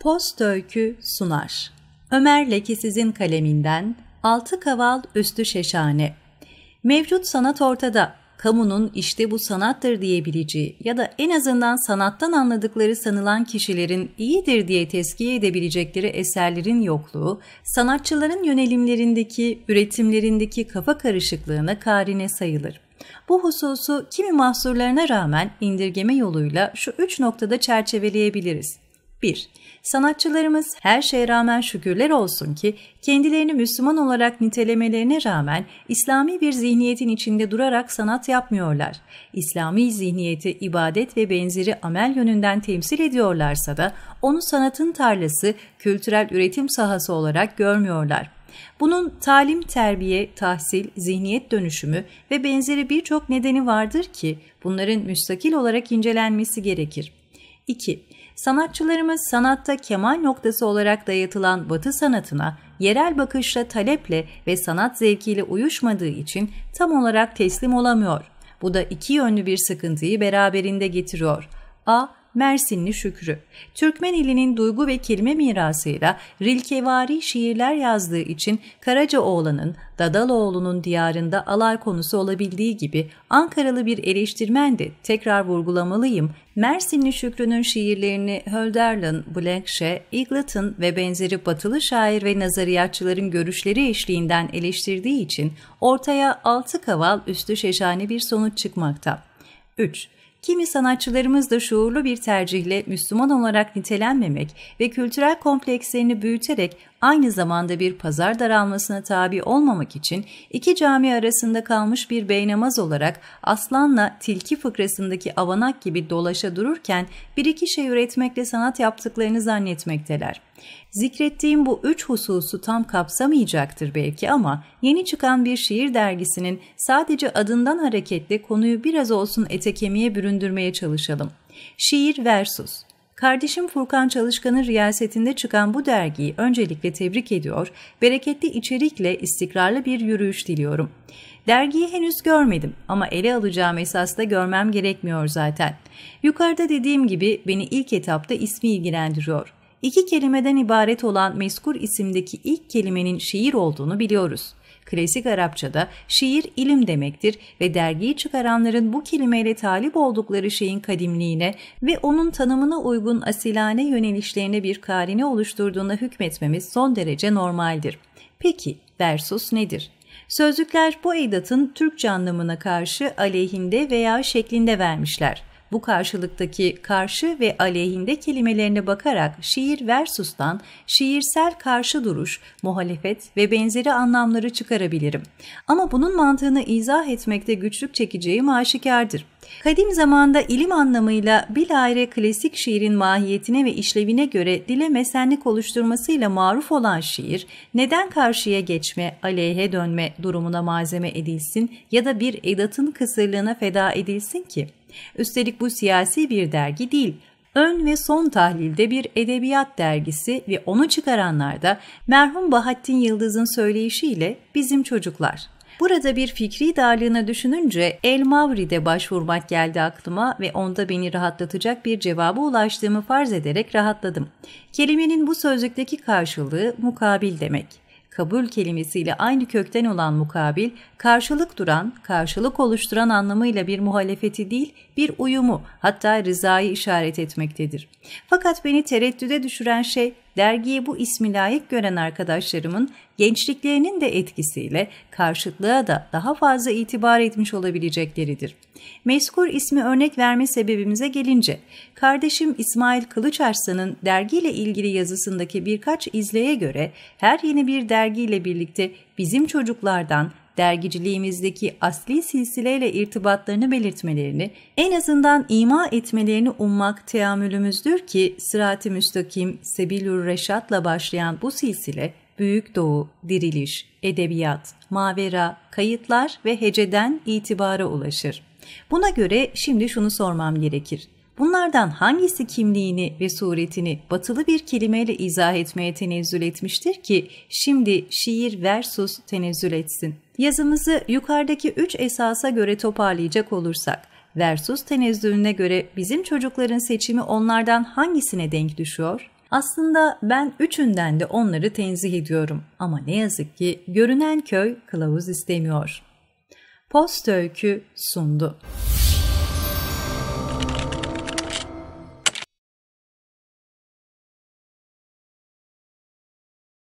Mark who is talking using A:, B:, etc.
A: Post Öykü sunar. Ömer Lekesiz'in kaleminden Altı Kaval Üstü Şeşane. Mevcut sanat ortada. Kamunun işte bu sanattır diyebileceği ya da en azından sanattan anladıkları sanılan kişilerin iyidir diye tezkiye edebilecekleri eserlerin yokluğu, sanatçıların yönelimlerindeki, üretimlerindeki kafa karışıklığına karine sayılır. Bu hususu kimi mahsurlarına rağmen indirgeme yoluyla şu üç noktada çerçeveleyebiliriz. 1. Sanatçılarımız her şeye rağmen şükürler olsun ki kendilerini Müslüman olarak nitelemelerine rağmen İslami bir zihniyetin içinde durarak sanat yapmıyorlar. İslami zihniyeti ibadet ve benzeri amel yönünden temsil ediyorlarsa da onu sanatın tarlası, kültürel üretim sahası olarak görmüyorlar. Bunun talim, terbiye, tahsil, zihniyet dönüşümü ve benzeri birçok nedeni vardır ki bunların müstakil olarak incelenmesi gerekir. 2. Sanatçılarımız sanatta kemal noktası olarak dayatılan batı sanatına yerel bakışla taleple ve sanat zevkiyle uyuşmadığı için tam olarak teslim olamıyor. Bu da iki yönlü bir sıkıntıyı beraberinde getiriyor. A. Mersinli Şükrü. Türkmen ilinin duygu ve kelime mirasıyla rilkevari şiirler yazdığı için Karacaoğlan'ın Dadaloğlu'nun diyarında alay konusu olabildiği gibi Ankaralı bir eleştirmen de tekrar vurgulamalıyım. Mersinli Şükrü'nün şiirlerini Hölderlin, Blankşe, Eagleton ve benzeri batılı şair ve nazariyatçıların görüşleri eşliğinden eleştirdiği için ortaya altı kaval üstü şeşane bir sonuç çıkmakta. 3 kimi sanatçılarımız da şuurlu bir tercihle Müslüman olarak nitelenmemek ve kültürel komplekslerini büyüterek aynı zamanda bir pazar daralmasına tabi olmamak için iki cami arasında kalmış bir beynamaz olarak aslanla tilki fıkrasındaki avanak gibi dolaşa dururken bir iki şey üretmekle sanat yaptıklarını zannetmekteler. Zikrettiğim bu üç hususu tam kapsamayacaktır belki ama yeni çıkan bir şiir dergisinin sadece adından hareketle konuyu biraz olsun ete kemiğe büründürmeye çalışalım. Şiir versus Kardeşim Furkan Çalışkan'ın riyasetinde çıkan bu dergiyi öncelikle tebrik ediyor, bereketli içerikle istikrarlı bir yürüyüş diliyorum. Dergiyi henüz görmedim ama ele alacağım esasda görmem gerekmiyor zaten. Yukarıda dediğim gibi beni ilk etapta ismi ilgilendiriyor. İki kelimeden ibaret olan meskur isimdeki ilk kelimenin şiir olduğunu biliyoruz. Klasik Arapçada şiir ilim demektir ve dergiyi çıkaranların bu kelimeyle talip oldukları şeyin kadimliğine ve onun tanımına uygun asilane yönelişlerine bir karine oluşturduğuna hükmetmemiz son derece normaldir. Peki versus nedir? Sözlükler bu edatın Türkçe anlamına karşı aleyhinde veya şeklinde vermişler. Bu karşılıktaki karşı ve aleyhinde kelimelerine bakarak şiir versustan şiirsel karşı duruş, muhalefet ve benzeri anlamları çıkarabilirim. Ama bunun mantığını izah etmekte güçlük çekeceğim aşikardır. Kadim zamanda ilim anlamıyla bilaire klasik şiirin mahiyetine ve işlevine göre dile mesenlik oluşturmasıyla maruf olan şiir, neden karşıya geçme, aleyhe dönme durumuna malzeme edilsin ya da bir edatın kısırlığına feda edilsin ki? Üstelik bu siyasi bir dergi değil, ön ve son tahlilde bir edebiyat dergisi ve onu çıkaranlar da merhum Bahattin Yıldız'ın söyleyişiyle bizim çocuklar. Burada bir fikri darlığına düşününce El Mavri'de başvurmak geldi aklıma ve onda beni rahatlatacak bir cevaba ulaştığımı farz ederek rahatladım. Kelimenin bu sözlükteki karşılığı mukabil demek kabul kelimesiyle aynı kökten olan mukabil, karşılık duran, karşılık oluşturan anlamıyla bir muhalefeti değil, bir uyumu, hatta rızayı işaret etmektedir. Fakat beni tereddüde düşüren şey dergiyi bu ismi layık gören arkadaşlarımın gençliklerinin de etkisiyle karşıtlığa da daha fazla itibar etmiş olabilecekleridir. Meskur ismi örnek verme sebebimize gelince, kardeşim İsmail Kılıçarslan'ın dergiyle ilgili yazısındaki birkaç izleye göre her yeni bir dergiyle birlikte bizim çocuklardan dergiciliğimizdeki asli silsileyle irtibatlarını belirtmelerini, en azından ima etmelerini ummak teamülümüzdür ki Sırat-ı Müstakim, Sebilur Reşat'la başlayan bu silsile, Büyük Doğu, Diriliş, Edebiyat, Mavera, Kayıtlar ve Heceden itibara ulaşır. Buna göre şimdi şunu sormam gerekir. Bunlardan hangisi kimliğini ve suretini batılı bir kelimeyle izah etmeye tenezzül etmiştir ki şimdi şiir versus tenezzül etsin? Yazımızı yukarıdaki üç esasa göre toparlayacak olursak, versus tenezzülüne göre bizim çocukların seçimi onlardan hangisine denk düşüyor? Aslında ben üçünden de onları tenzih ediyorum ama ne yazık ki görünen köy kılavuz istemiyor. Post öykü sundu.